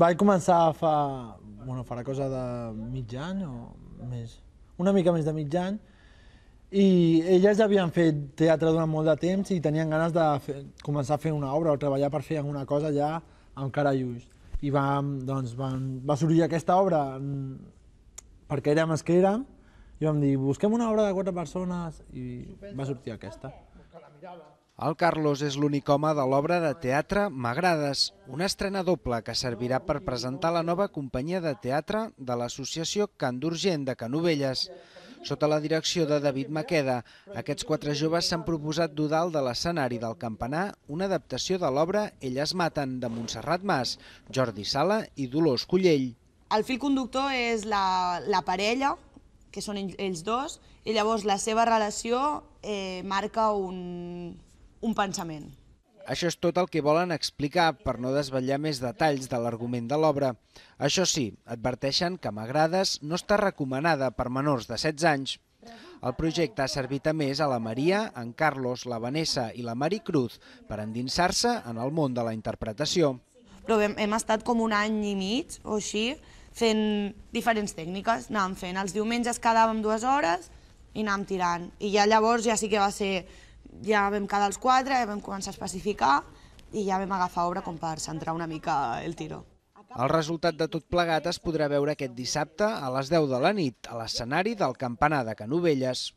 vaig començar fa, bueno, farà cosa de mig any o més, una mica més de mig any, i elles havien fet teatre durant molt de temps i tenien ganes de fer, començar a fer una obra o treballar per fer alguna cosa ja amb cara i ulls. I vam, doncs, vam, va sorgir aquesta obra mm, perquè érem els que érem i vam dir, busquem una obra de quatre persones i va sortir aquesta. Okay. El Carlos és l'únic home de l'obra de teatre M'agrades, una estrena doble que servirà per presentar la nova companyia de teatre de l'associació Can d'Urgent de Canovelles. Sota la direcció de David Maqueda, aquests quatre joves s'han proposat d'udal de l'escenari del campanar una adaptació de l'obra Elles maten, de Montserrat Mas, Jordi Sala i Dolors Collell. El fil conductor és la, la parella, que són ells dos, i llavors la seva relació eh, marca un, un pensament. Això és tot el que volen explicar per no desvetllar més detalls de l'argument de l'obra. Això sí, adverteixen que M'agrades no està recomanada per menors de 16 anys. El projecte ha servit a més a la Maria, en Carlos, la Vanessa i la Mari Cruz per endinsar-se en el món de la interpretació. Però hem, hem estat com un any i mig o així fent diferents tècniques, anàvem fent. Els diumenges quedàvem dues hores i anàvem tirant. I ja llavors ja sí que va ser... Ja vam quedar els quatre, ja vam començar a especificar i ja vam agafar obra com per centrar una mica el tiro. El resultat de tot plegat es podrà veure aquest dissabte a les 10 de la nit a l'escenari del Campanar de Canovelles.